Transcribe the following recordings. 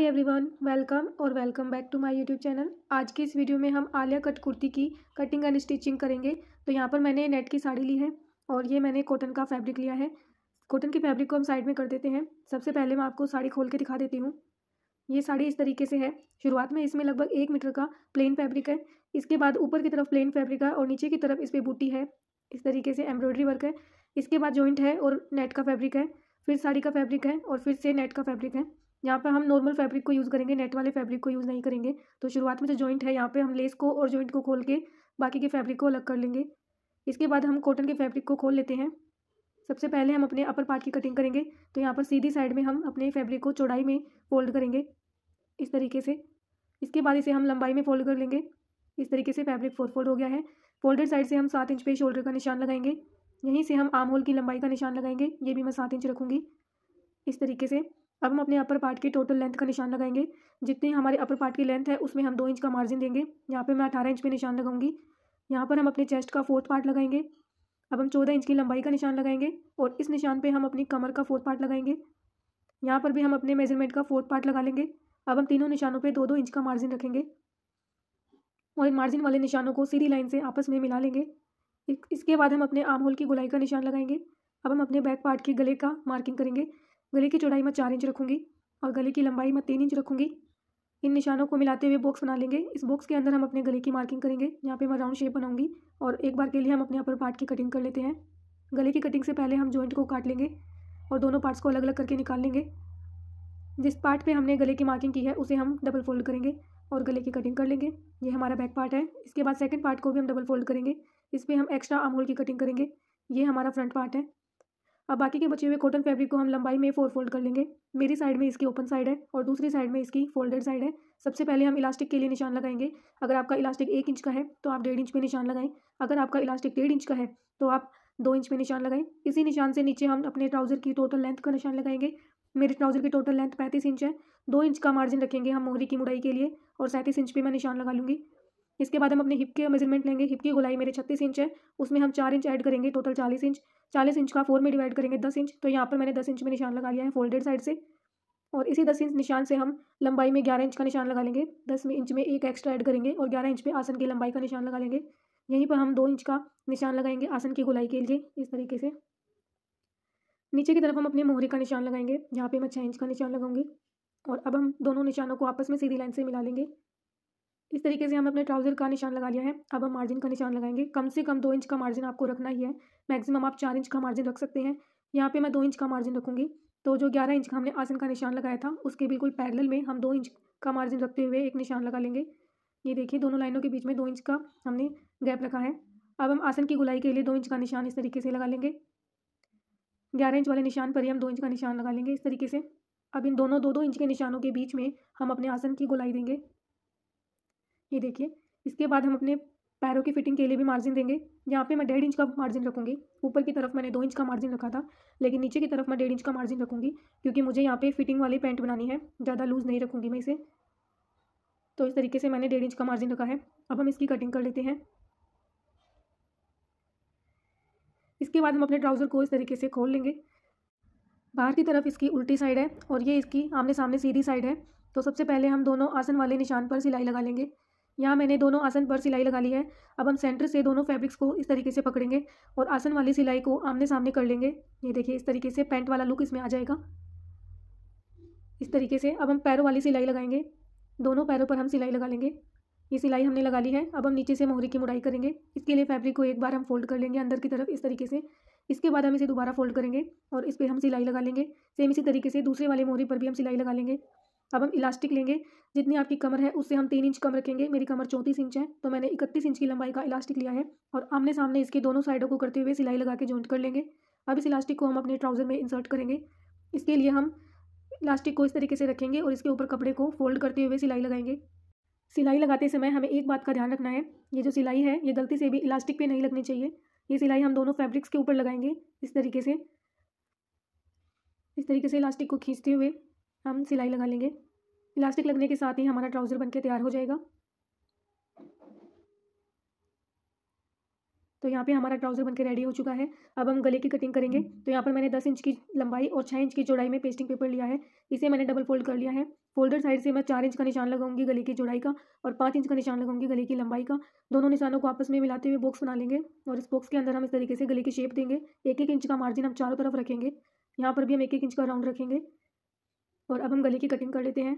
हाय everyone welcome और welcome back to my YouTube channel आज की इस वीडियो में हम आलिया कट कुर्ती की कटिंग एंड स्टिचिंग करेंगे तो यहाँ पर मैंने नेट की साड़ी ली है और ये मैंने कॉटन का फैब्रिक लिया है कॉटन के फैब्रिक को हम साइड में कर देते हैं सबसे पहले मैं आपको साड़ी खोल के दिखा देती हूँ ये साड़ी इस तरीके से है शुरुआत में इसमें लगभग एक मीटर का प्लेन फैब्रिक है इसके बाद ऊपर की तरफ प्लेन फैब्रिक है और नीचे की तरफ इस पर बूटी है इस तरीके से एम्ब्रॉयडरी वर्क है इसके बाद जॉइंट है और नेट का फैब्रिक है फिर साड़ी का फैब्रिक है और फिर से नेट का फैब्रिक है यहाँ पर हम नॉर्मल फैब्रिक को यूज़ करेंगे नेट वाले फैब्रिक को यूज़ नहीं करेंगे तो शुरुआत में जो जॉइंट है यहाँ पर हम लेस को और जॉइंट को खोल के बाकी के फैब्रिक को अलग कर लेंगे इसके बाद हम कॉटन के फैब्रिक को खोल लेते हैं सबसे पहले हम अपने अपर पार्ट की कटिंग करेंगे तो यहाँ पर सीधी साइड में हम अपने फैब्रिक को चौड़ाई में फोल्ड करेंगे इस तरीके से इसके बाद इसे हम लंबाई में फोल्ड कर लेंगे इस तरीके से फैब्रिक फोर फोल्ड हो गया है फोल्डेड साइड से हम सात इंच पे शोल्डर का निशान लगाएंगे यहीं से हम आम होल की लंबाई का निशान लगाएंगे ये भी मैं सात इंच रखूँगी इस तरीके से अब हम अपने अपर पार्ट के टोटल लेंथ का निशान लगाएंगे जितनी हमारे अपर पार्ट की लेंथ है उसमें हम दो इंच का मार्जिन देंगे यहाँ पर मैं अठारह इंच पे निशान लगाऊंगी यहाँ पर हम अपने चेस्ट का फोर्थ पार्ट लगाएंगे अब हम चौदह इंच की लंबाई का निशान लगाएंगे और इस निशान पर हम अपनी कमर का फोर्थ पार्ट लगाएंगे यहाँ पर भी हम अपने मेजरमेंट का फोर्थ पार्ट लगा लेंगे अब हम तीनों निशानों पर दो दो इंच का मार्जिन रखेंगे और इन मार्जिन वाले निशानों को सीधी लाइन से आपस में मिला लेंगे इसके बाद हम अपने आम होल की गोलाई का निशान लगाएंगे अब हम अपने बैक पार्ट के गले का मार्किंग करेंगे गले की चौड़ाई मैं चार इंच रखूँगी और गले की लंबाई मैं तीन इंच रखूँगी इन निशानों को मिलाते हुए बॉक्स बना लेंगे इस बॉक्स के अंदर हम अपने गले की मार्किंग करेंगे यहाँ पे मैं राउंड शेप बनाऊंगी और एक बार के लिए हम अपने अपर पार्ट की कटिंग कर लेते हैं गले की कटिंग से पहले हम जॉइंट को काट लेंगे और दोनों पार्ट्स को अलग अलग करके निकाल लेंगे जिस पार्ट पे हमने गले की मार्किंग की है उसे हम डबल फोल्ड करेंगे और गले की कटिंग कर लेंगे ये हमारा बैक पार्ट है इसके बाद सेकेंड पार्ट को भी हम डबल फोल्ड करेंगे इस पर हम एक्स्ट्रा आमोल की कटिंग करेंगे ये हमारा फ्रंट पार्ट है अब बाकी के बचे हुए कॉटन फैब्रिक को हम लंबाई में फोर फोल्ड कर लेंगे मेरी साइड में इसकी ओपन साइड है और दूसरी साइड में इसकी फोल्डेड साइड है सबसे पहले हम इलास्टिक के लिए निशान लगाएंगे अगर आपका इलास्टिक एक इंच का है तो आप डेढ़ इंच में निशान लगाएं अगर आपका इलास्टिक डेढ़ इंच का है तो आप दो इंच में निशान लगाएं इसी निशान से नीचे हम अपने ट्राउज़र की टोटल लेंथ का निशान लगाएंगे मेरे ट्राउज़र की टोटल लेंथ पैंतीस इंच है दो इंच का मार्जिन रखेंगे हम मोहरी की मुड़ाई के लिए और सैंतीस इंच पर मैं निशान लगा लूँगी इसके बाद हम अपने हिप के मेजरमेंट लेंगे हिप की गुलाई मेरे छत्तीस इंच है उसमें हम चार इंच ऐड करेंगे टोटल चालीस इंच चालीस इंच का फोर में डिवाइड करेंगे दस इंच तो यहाँ पर मैंने दस इंच में निशान लगा लिया है फोल्डेड साइड से और इसी दस इंच निशान से हम लंबाई में ग्यारह इंच का निशान लगा लेंगे दस इंच में एक एक्स्ट्रा ऐड करेंगे और ग्यारह इंच पर आसन की लंबाई का निशान लगा लेंगे यहीं पर हम दो इंच का निशान लगाएंगे आसन की गुलाई के लिए इस तरीके से नीचे की तरफ हम अपने मोहरे का निशान लगाएंगे यहाँ पे मैं छः इंच का निशान लगाऊंगी और अब हम दोनों निशानों को आपस में सीधी लाइन से मिला लेंगे इस तरीके से हम अपने ट्राउज़र का निशान लगा लिया है अब हम मार्जिन का निशान लगाएंगे कम से कम दो इंच का मार्जिन आपको रखना ही है मैक्सिमम आप चार इंच का मार्जिन रख सकते हैं यहाँ पे मैं दो इंच का मार्जिन रखूँगी तो जो ग्यारह इंच का हमने आसन का निशान लगाया था उसके बिल्कुल पैरल में हम दो इंच का मार्जिन रखते हुए एक निशान लगा लेंगे ये देखिए दोनों लाइनों के बीच में दो इंच का हमने गैप रखा है अब हम आसन की गुलाई के लिए दो इंच का निशान इस तरीके से लगा लेंगे ग्यारह इंच वाले निशान पर ही हम दो इंच का निशान लगा लेंगे इस तरीके से अब इन दोनों दो दो इंच के निशानों के बीच में हम अपने आसन की गुलाई देंगे ये देखिए इसके बाद हम अपने पैरों की फिटिंग के लिए भी मार्जिन देंगे यहाँ पे मैं डेढ़ इंच का मार्जिन रखूँगी ऊपर की तरफ मैंने दो इंच का मार्जिन रखा था लेकिन नीचे की तरफ मैं डेढ़ इंच का मार्जिन रखूँगी क्योंकि मुझे यहाँ पे फिटिंग वाली पैंट बनानी है ज़्यादा लूज़ नहीं रखूँगी मैं इसे तो इस तरीके से मैंने डेढ़ इंच का मार्जिन रखा है अब हम इसकी कटिंग कर लेते हैं इसके बाद हम अपने ट्राउज़र को इस तरीके से खोल लेंगे बाहर की तरफ इसकी उल्टी साइड है और ये इसकी आमने सामने सीधी साइड है तो सबसे पहले हम दोनों आसन वाले निशान पर सिलाई लगा लेंगे यहाँ मैंने दोनों आसन पर सिलाई लगा ली है अब हम सेंटर से दोनों फैब्रिक्स को इस तरीके से पकड़ेंगे और आसन वाली सिलाई को आमने सामने कर लेंगे ये देखिए इस तरीके से पैंट वाला लुक इसमें आ जाएगा इस तरीके से अब हम पैरों वाली सिलाई लगाएंगे दोनों पैरों पर हम सिलाई लगा लेंगे ये सिलाई हमने लगा ली है अब हम नीचे से मोहरी की मुड़ाई करेंगे इसके लिए फैब्रिक को एक बार हम फोल्ड कर लेंगे अंदर की तरफ इस तरीके से इसके बाद हम इसे दोबारा फोल्ड करेंगे और इस पर हम सिलाई लगा लेंगे सेम इसी तरीके से दूसरे वाले मोहरी पर भी हम सिलाई लगा लेंगे अब हम इलास्टिक लेंगे जितनी आपकी कमर है उससे हम तीन इंच कम रखेंगे मेरी कमर चौंतीस इंच है तो मैंने इकतीस इंच की लंबाई का इलास्टिक लिया है और आमने सामने इसके दोनों साइडों को करते हुए सिलाई लगा के जॉइंट कर लेंगे अब इस इलास्टिक को हम अपने ट्राउज़र में इंसर्ट करेंगे इसके लिए हम इलास्टिक को इस तरीके से रखेंगे और इसके ऊपर कपड़े को फोल्ड करते हुए सिलाई लगाएंगे सिलाई लगाते समय हमें एक बात का ध्यान रखना है ये जो सिलाई है ये गलती से भी इलास्टिक पे नहीं लगनी चाहिए ये सिलाई हम दोनों फैब्रिक्स के ऊपर लगाएंगे इस तरीके से इस तरीके से इलास्टिक को खींचते हुए हम सिलाई लगा लेंगे इलास्टिक लगने के साथ ही हमारा ट्राउज़र बनके तैयार हो जाएगा तो यहाँ पे हमारा ट्राउज़र बनके रेडी हो चुका है अब हम गले की कटिंग करेंगे तो यहाँ पर मैंने दस इंच की लंबाई और छः इंच की चौड़ाई में पेस्टिंग पेपर लिया है इसे मैंने डबल फोल्ड कर लिया है फोल्डर साइड से मैं चार इंच का निशान लगाऊंगी गले की चौड़ाई का और पाँच इंच का निशान लगाऊंगी गले की लंबाई का दोनों निशानों को आपस में मिलाते हुए बॉक्स बना लेंगे और इस बॉक्स के अंदर हम इस तरीके से गले की शेप देंगे एक एक इंच का मार्जिन हम चारों तरफ रखेंगे यहाँ पर भी हम एक एक इंच का राउंड रखेंगे और अब हम गले की कटिंग कर लेते हैं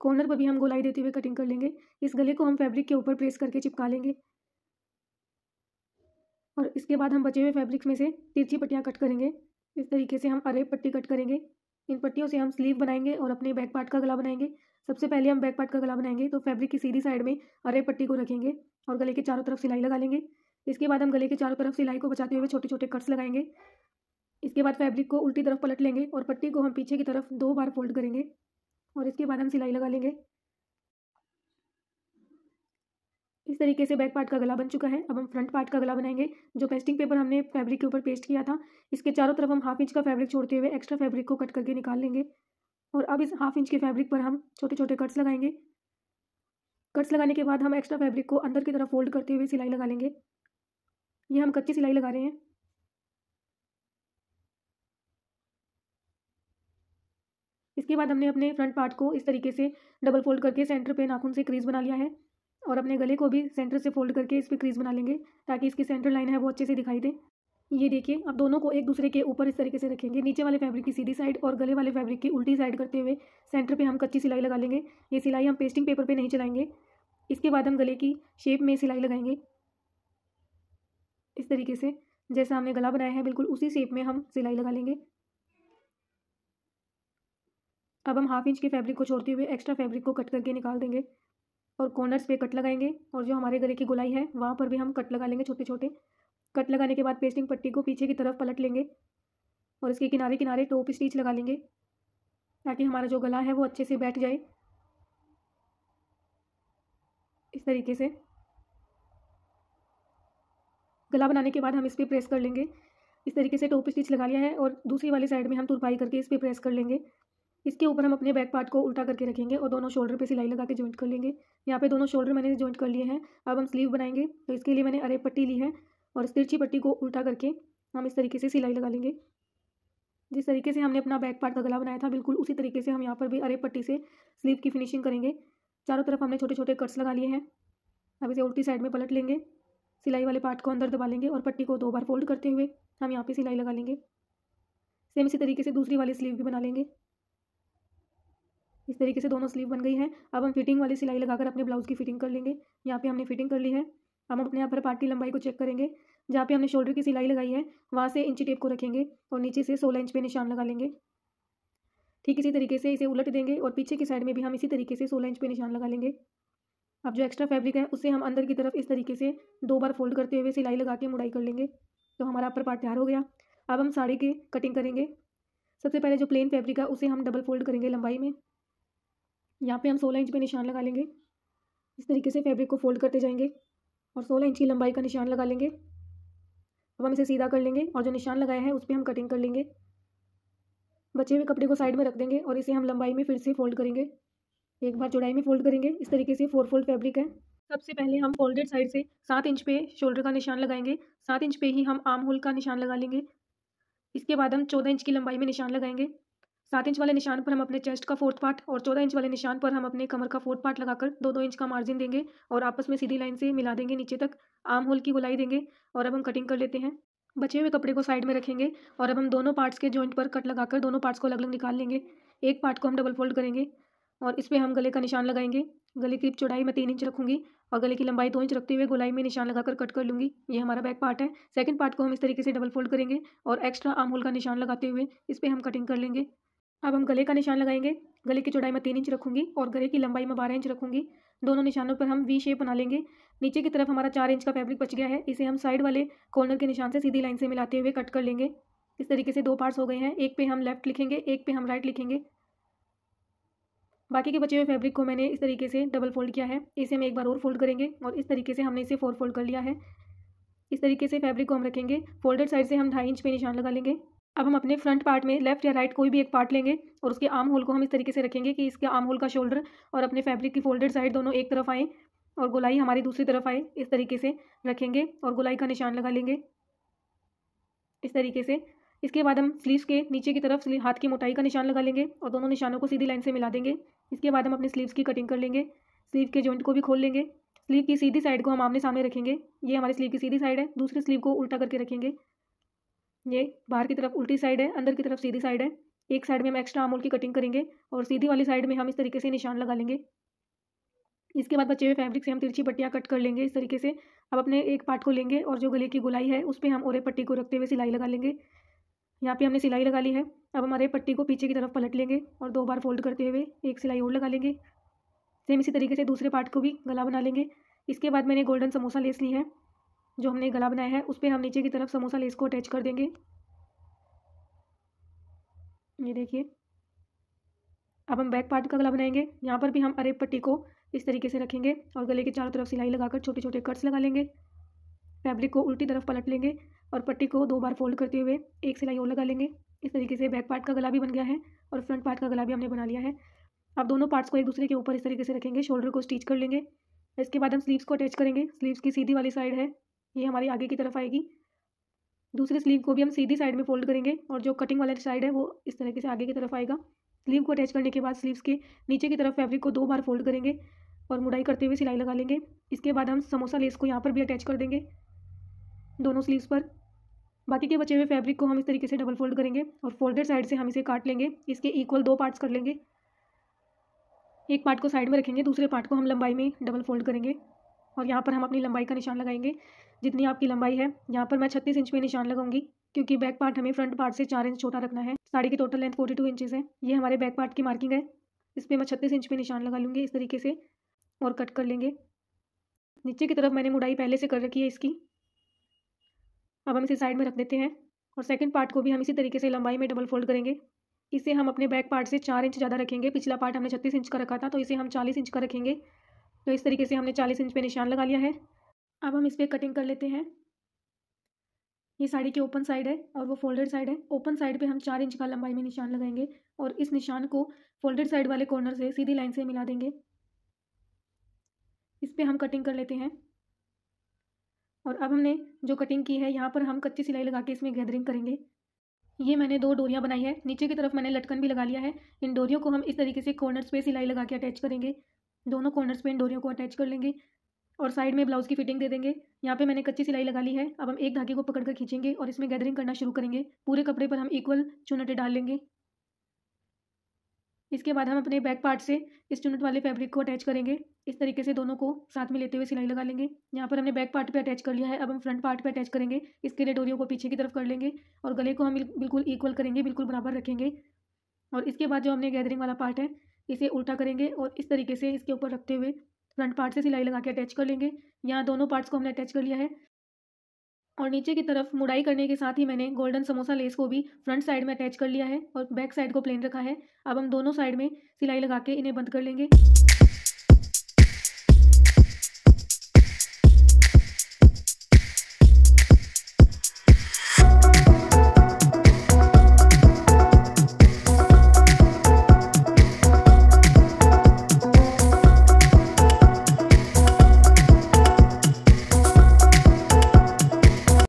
कॉर्नर पर भी हम गोलाई देते हुए कटिंग कर लेंगे इस गले को हम फैब्रिक के ऊपर प्रेस करके चिपका लेंगे और इसके बाद हम बचे हुए फैब्रिक में से तिरछी पट्टियाँ कट करेंगे इस तरीके से हम अरे पट्टी कट करेंगे इन पट्टियों से हम स्लीव बनाएंगे और अपने बैक पार्ट का गला बनाएंगे सबसे पहले हम बैक पार्ट का गला बनाएंगे तो फैब्रिक की सीधी साइड में अरे पट्टी को रखेंगे और गले के चारों तरफ सिलाई लगा लेंगे इसके बाद हम गले के चारों तरफ सिलाई को बचाते हुए छोटे छोटे कट्स लगाएंगे इसके बाद फैब्रिक को उल्टी तरफ पलट लेंगे और पट्टी को हम पीछे की तरफ दो बार फोल्ड करेंगे और इसके बाद हम सिलाई लगा लेंगे इस तरीके से बैक पार्ट का गला बन चुका है अब हम फ्रंट पार्ट का गला बनाएंगे जो पेस्टिंग पेपर हमने फैब्रिक के ऊपर पेस्ट किया था इसके चारों तरफ हम हाफ इंच का फैब्रिक छोड़ते हुए एक्स्ट्रा फैब्रिक को कट करके निकाल लेंगे और अब इस हाफ इंच के फैब्रिक पर हम छोटे छोटे कट्स लगाएंगे कट्स लगाने के बाद हम एक्स्ट्रा फैब्रिक को अंदर की तरफ फोल्ड करते हुए सिलाई लगा लेंगे ये हम कच्ची सिलाई लगा रहे हैं इसके बाद हमने अपने फ्रंट पार्ट को इस तरीके से डबल फोल्ड करके सेंटर पे नाखून से क्रीज बना लिया है और अपने गले को भी सेंटर से फोल्ड करके इस पर क्रीज बना लेंगे ताकि इसकी सेंटर लाइन है वो अच्छे से दिखाई दे ये देखिए अब दोनों को एक दूसरे के ऊपर इस तरीके से रखेंगे नीचे वाले फैब्रिक की सीधी साइड और गले वाले फैब्रिक की उल्टी साइड करते हुए सेंटर पे हम कच्ची सिलाई लगा लेंगे ये सिलाई हम पेस्टिंग पेपर पे नहीं चलाएंगे इसके बाद हम गले की शेप में सिलाई लगाएंगे इस तरीके से जैसा हमने गला बनाया है बिल्कुल उसी शेप में हम सिलाई लगा लेंगे अब हम हाफ इंच के फैब्रिक को छोड़ते हुए एक्स्ट्रा फैब्रिक को कट करके निकाल देंगे और कॉर्नर्स पे कट लगाएंगे और जो हमारे गले की गुलाई है वहाँ पर भी हम कट लगा लेंगे छोटे छोटे कट लगाने के बाद पेस्टिंग पट्टी को पीछे की तरफ पलट लेंगे और इसके किनारे किनारे टॉप स्टिच लगा लेंगे ताकि हमारा जो गला है वो अच्छे से बैठ जाए इस तरीके से गला बनाने के बाद हम इस पर प्रेस कर लेंगे इस तरीके से टॉप स्टिच लगा लिया है और दूसरी वाली साइड में हम तुरपाई करके इस पर प्रेस कर लेंगे इसके ऊपर हम अपने बैक पार्ट को उल्टा करके रखेंगे और दोनों शोल्डर पे सिलाई लगा के जॉइंट कर लेंगे यहाँ पे दोनों शोल्डर मैंने जॉइंट कर लिए हैं अब हम स्लीव बनाएंगे तो इसके लिए मैंने अरे पट्टी ली है और इस तिरछी पट्टी को उल्टा करके हम इस तरीके से सिलाई लगा लेंगे जिस तरीके से हमने अपना बैक पार्ट का गला बनाया था बिल्कुल उसी तरीके से हम यहाँ पर भी अरे पट्टी से स्लीव की फिनिशिंग करेंगे चारों तरफ हमने छोटे छोटे कट्स लगा लिए हैं अब इसे उल्टी साइड में पलट लेंगे सिलाई वाले पार्ट को अंदर दबा लेंगे और पट्टी को दो बार फोल्ड करते हुए हम यहाँ पर सिलाई लगा लेंगे सेम इसी तरीके से दूसरी वाली स्लीव भी बना लेंगे इस तरीके से दोनों स्लीव बन गई है अब हम फिटिंग वाली सिलाई लगाकर अपने ब्लाउज़ की फिटिंग कर लेंगे यहाँ पे हमने फिटिंग कर ली है हम अपने यहाँ पर पार्ट की लंबाई को चेक करेंगे जहाँ पे हमने शोल्डर की सिलाई लगाई है वहाँ से इंची टेप को रखेंगे और नीचे से सोलह इंच पे निशान लगा लेंगे ठीक इसी तरीके से इसे उलट देंगे और पीछे की साइड में भी हम इसी तरीके से सोलह इंच पे निशान लगा लेंगे अब जो एक्स्ट्रा फैब्रिक है उसे हम अंदर की तरफ इस तरीके से दो बार फोल्ड करते हुए सिलाई लगा के मुड़ाई कर लेंगे तो हमारा अपर पार्ट तैयार हो गया अब हम साड़ी की कटिंग करेंगे सबसे पहले जो प्लेन फैब्रिक है उसे हम डबल फोल्ड करेंगे लंबाई में यहाँ पे हम सोलह इंच पे निशान लगा लेंगे इस तरीके से फैब्रिक को फोल्ड करते जाएंगे और सोलह इंच की लंबाई का निशान लगा लेंगे अब हम इसे सीधा कर लेंगे और जो निशान लगाया है उस पर हम कटिंग कर लेंगे बचे हुए कपड़े को साइड में रख देंगे और इसे हम लंबाई में फिर से फोल्ड करेंगे एक बार चौड़ाई में फोल्ड करेंगे इस तरीके से फोर फोल्ड फैब्रिक है सबसे पहले हम फोल्डेड साइड से सात इंच पे शोल्डर का निशान लगाएंगे सात इंच पे ही हम आम होल का निशान लगा लेंगे इसके बाद हम चौदह इंच की लंबाई में निशान लगाएंगे सात इंच वाले निशान पर हम अपने चेस्ट का फोर्थ पार्ट और चौदह इंच वाले निशान पर हम अपने कमर का फोर्थ पार्ट लगाकर दो दो इंच का मार्जिन देंगे और आपस में सीधी लाइन से मिला देंगे नीचे तक आम होल की गुलाई देंगे और अब हम कटिंग कर लेते हैं बचे हुए कपड़े को साइड में रखेंगे और अब हम दोनों पार्ट्स के जॉइंट पर कट लगाकर दोनों पार्ट्स को अलग अलग निकाल लेंगे एक पार्ट को हम डबल फोल्ड करेंगे और इस पर हम गले का निशान लगाएंगे गले की चौड़ाई मैं तीन इंच रखूंगी और गले की लंबाई दो इंच रखते हुए गोलाई में निशान लगाकर कट कर लूंगी ये हमारा बैक पार्ट है सेकंड पार्ट को हम इस तरीके से डबल फोल्ड करेंगे और एक्स्ट्रा आम होल का निशान लगाते हुए इस पर हम कटिंग कर लेंगे अब हम गले का निशान लगाएंगे गले की चौड़ाई मैं तीन इंच रखूँगी और गले की लंबाई में बारह इंच रखूंगी दोनों निशानों पर हम वी शेप बना लेंगे नीचे की तरफ हमारा चार इंच का फैब्रिक बच गया है इसे हम साइड वाले कॉर्नर के निशान से सीधी लाइन से मिलाते हुए कट कर लेंगे इस तरीके से दो पार्ट्स हो गए हैं एक पे हम लेफ्ट लिखेंगे एक पे हम राइट लिखेंगे बाकी के बचे हुए फैब्रिक को मैंने इस तरीके से डबल फोल्ड किया है इसे हम एक बार और फोल्ड करेंगे और इस तरीके से हमने इसे फोर फोल्ड कर लिया है इस तरीके से फैब्रिक को हम रखेंगे फोल्डेड साइड से हम ढाई इंच पे निशान लगा लेंगे अब हम अपने फ्रंट पार्ट में लेफ्ट या राइट कोई भी एक पार्ट लेंगे और उसके आर्म होल को हम इस तरीके से रखेंगे कि इसके आर्म होल का शोल्डर और अपने फैब्रिक की फोल्डेड साइड दोनों एक तरफ आएँ और गोलाई हमारी दूसरी तरफ आए इस तरीके से रखेंगे और गोलाई का निशान लगा लेंगे इस तरीके से इसके बाद हम स्लीव के नीचे की तरफ हाथ की मोटाई का निशान लगा लेंगे और दोनों निशानों को सीधी लाइन से मिला देंगे इसके बाद हम अपने स्लीव्स की कटिंग कर लेंगे स्लीव के जॉइंट को भी खोल लेंगे स्लीव की सीधी साइड को हम आमने सामने रखेंगे ये हमारी स्लीव की सीधी साइड है दूसरी स्लीव को उल्टा करके रखेंगे ये बाहर की तरफ उल्टी साइड है अंदर की तरफ सीधी साइड है एक साइड में हम एक्स्ट्रा अमूल की कटिंग करेंगे और सीधी वाली साइड में हम इस तरीके से निशान लगा लेंगे इसके बाद बचे हुए फैब्रिक से हम तिरछी पट्टियाँ कट कर लेंगे इस तरीके से अब अपने एक पार्ट को लेंगे और जो गले की गुलाई है उस पर हम ओरे पट्टी को रखते हुए सिलाई लगा लेंगे यहाँ पे हमने सिलाई लगा ली है अब हमारे पट्टी को पीछे की तरफ पलट लेंगे और दो बार फोल्ड करते हुए एक सिलाई और लगा लेंगे सेम इसी तरीके से दूसरे पार्ट को भी गला बना लेंगे इसके बाद मैंने गोल्डन समोसा लेस ली है जो हमने गला बनाया है उस पर हम नीचे की तरफ समोसा लेस को अटैच कर देंगे ये देखिए अब हम बैक पार्ट का गला बनाएंगे यहाँ पर भी हम अरेब पट्टी को इस तरीके से रखेंगे और गले के चारों तरफ सिलाई लगाकर छोटे छोटे कट्स लगा लेंगे फैब्रिक को उल्टी तरफ पलट लेंगे और पट्टी को दो बार फोल्ड करते हुए एक सिलाई और लगा लेंगे इस तरीके से बैक पार्ट का गला भी बन गया है और फ्रंट पार्ट का गला भी हमने बना लिया है अब दोनों पार्ट्स को एक दूसरे के ऊपर इस तरीके से रखेंगे शोल्डर को स्टिच कर लेंगे इसके बाद हम स्लीव्स को अटैच करेंगे स्लीव्स की सीधी वाली साइड है ये हमारी आगे की तरफ आएगी दूसरी स्लीव को भी हम सीधी साइड में फोल्ड करेंगे और जो कटिंग वाला साइड है वो इस तरीके से आगे की तरफ आएगा स्लीव को अटैच करने के बाद स्लीव्स के नीचे की तरफ फैब्रिक को दो बार फोल्ड करेंगे और मुड़ाई करते हुए सिलाई लगा लेंगे इसके बाद हम समोसा लेस को यहाँ पर भी अटैच कर देंगे दोनों स्लीव्स पर बाकी के बचे हुए फैब्रिक को हम इस तरीके से डबल फोल्ड करेंगे और फोल्डेड साइड से हम इसे काट लेंगे इसके इक्वल दो पार्ट्स कर लेंगे एक पार्ट को साइड में रखेंगे दूसरे पार्ट को हम लंबाई में डबल फोल्ड करेंगे और यहाँ पर हम अपनी लंबाई का निशान लगाएंगे जितनी आपकी लंबाई है यहाँ पर मैं छत्तीस इंच पे निशान लगाऊंगी क्योंकि बैक पार्ट हमें फ्रंट पार्ट से चार इंच छोटा रखना है साड़ी की total length forty two inches है ये हमारे बैक पार्ट की मार्किंग है इस पर मैं छत्तीस इंच पे निशान लगा लूँगी इस तरीके से और कट कर लेंगे नीचे की तरफ मैंने मुड़ाई पहले से कर रखी है इसकी अब हम इसे साइड में रख देते हैं और सेकेंड पार्ट को भी हम इसी तरीके से लंबाई में डबल फोल्ड करेंगे इसे हम अपने बैक पार्ट से चार इंच ज़्यादा रखेंगे पिछला पार्ट हमने छत्तीस इंच का रखा था तो इसे हम चालीस इंच का रखेंगे तो इस तरीके से हमने चालीस इंच पे निशान लगा लिया है अब हम इस पर कटिंग कर लेते हैं ये साड़ी की ओपन साइड है और वो फोल्डेड साइड है ओपन साइड पे हम चार इंच का लंबाई में निशान लगाएंगे और इस निशान को फोल्डेड साइड वाले कॉर्नर से सीधी लाइन से मिला देंगे इस पर हम कटिंग कर लेते हैं और अब हमने जो कटिंग की है यहाँ पर हम कच्ची सिलाई लगा के इसमें गैदरिंग करेंगे ये मैंने दो डोरियाँ बनाई है नीचे की तरफ मैंने लटकन भी लगा लिया है इन डोरियों को हम इस तरीके से कॉर्नर्स पे सिलाई लगा के अटैच करेंगे दोनों कॉर्नर्स पे इन डोरियों को अटैच कर लेंगे और साइड में ब्लाउज़ की फिटिंग दे देंगे यहाँ पे मैंने कच्ची सिलाई लगा ली है अब हम एक धागे को पकड़ कर खींचेंगे और इसमें गैदरिंग करना शुरू करेंगे पूरे कपड़े पर हम इक्वल चुनटे डाल लेंगे इसके बाद हम अपने बैक पार्ट से इस चुनट वाले फैब्रिक को अटैच करेंगे इस तरीके से दोनों को साथ में लेते हुए सिलाई लगा लेंगे यहाँ पर हमने बैक पार्ट पर अटैच कर लिया है अब हम फ्रंट पार्ट पे अटैच करेंगे इसके लिए डोरियों को पीछे की तरफ कर लेंगे और गले को हम बिल्कुल इक्वल करेंगे बिल्कुल बराबर रखेंगे और इसके बाद जो हमने गैदरिंग वाला पार्ट है इसे उल्टा करेंगे और इस तरीके से इसके ऊपर रखते हुए फ्रंट पार्ट से सिलाई लगा के अटैच कर लेंगे यहाँ दोनों पार्ट्स को हमने अटैच कर लिया है और नीचे की तरफ मुड़ाई करने के साथ ही मैंने गोल्डन समोसा लेस को भी फ्रंट साइड में अटैच कर लिया है और बैक साइड को प्लेन रखा है अब हम दोनों साइड में सिलाई लगा के इन्हें बंद कर लेंगे